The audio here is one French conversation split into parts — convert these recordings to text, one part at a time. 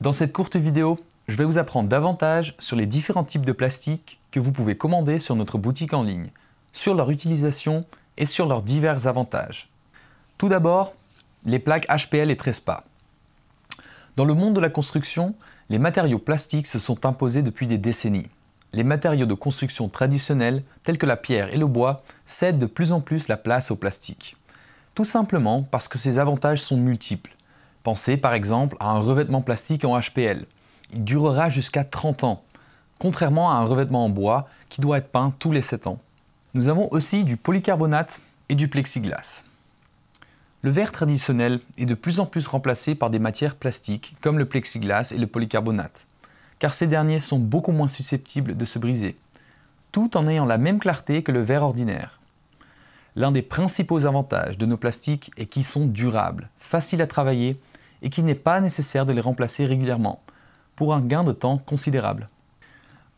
Dans cette courte vidéo, je vais vous apprendre davantage sur les différents types de plastique que vous pouvez commander sur notre boutique en ligne, sur leur utilisation et sur leurs divers avantages. Tout d'abord, les plaques HPL et Trespa. Dans le monde de la construction, les matériaux plastiques se sont imposés depuis des décennies. Les matériaux de construction traditionnels, tels que la pierre et le bois, cèdent de plus en plus la place au plastique. Tout simplement parce que ces avantages sont multiples Pensez par exemple à un revêtement plastique en HPL. Il durera jusqu'à 30 ans, contrairement à un revêtement en bois qui doit être peint tous les 7 ans. Nous avons aussi du polycarbonate et du plexiglas. Le verre traditionnel est de plus en plus remplacé par des matières plastiques comme le plexiglas et le polycarbonate, car ces derniers sont beaucoup moins susceptibles de se briser, tout en ayant la même clarté que le verre ordinaire. L'un des principaux avantages de nos plastiques est qu'ils sont durables, faciles à travailler et qu'il n'est pas nécessaire de les remplacer régulièrement, pour un gain de temps considérable.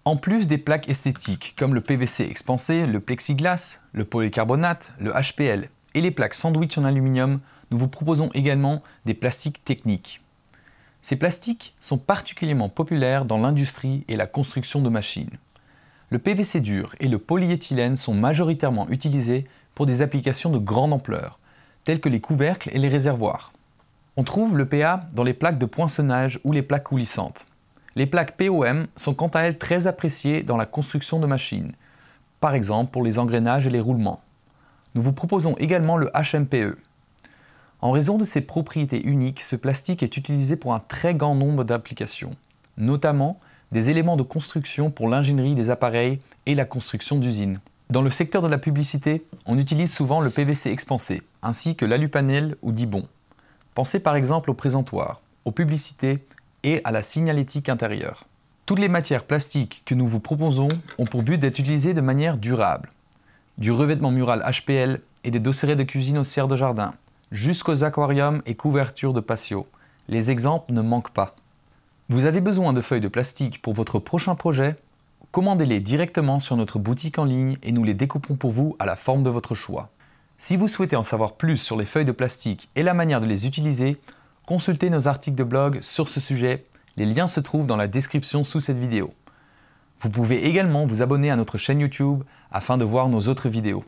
En plus des plaques esthétiques comme le PVC expansé, le plexiglas, le polycarbonate, le HPL et les plaques sandwich en aluminium, nous vous proposons également des plastiques techniques. Ces plastiques sont particulièrement populaires dans l'industrie et la construction de machines. Le PVC dur et le polyéthylène sont majoritairement utilisés pour des applications de grande ampleur, telles que les couvercles et les réservoirs. On trouve le PA dans les plaques de poinçonnage ou les plaques coulissantes. Les plaques POM sont quant à elles très appréciées dans la construction de machines, par exemple pour les engrenages et les roulements. Nous vous proposons également le HMPE. En raison de ses propriétés uniques, ce plastique est utilisé pour un très grand nombre d'applications, notamment des éléments de construction pour l'ingénierie des appareils et la construction d'usines. Dans le secteur de la publicité, on utilise souvent le PVC expansé, ainsi que l'alupanel ou dibon. Pensez par exemple au présentoir, aux publicités et à la signalétique intérieure. Toutes les matières plastiques que nous vous proposons ont pour but d'être utilisées de manière durable. Du revêtement mural HPL et des dosserets de cuisine aux serres de jardin, jusqu'aux aquariums et couvertures de patio, Les exemples ne manquent pas. Vous avez besoin de feuilles de plastique pour votre prochain projet Commandez-les directement sur notre boutique en ligne et nous les découpons pour vous à la forme de votre choix. Si vous souhaitez en savoir plus sur les feuilles de plastique et la manière de les utiliser, consultez nos articles de blog sur ce sujet, les liens se trouvent dans la description sous cette vidéo. Vous pouvez également vous abonner à notre chaîne YouTube afin de voir nos autres vidéos.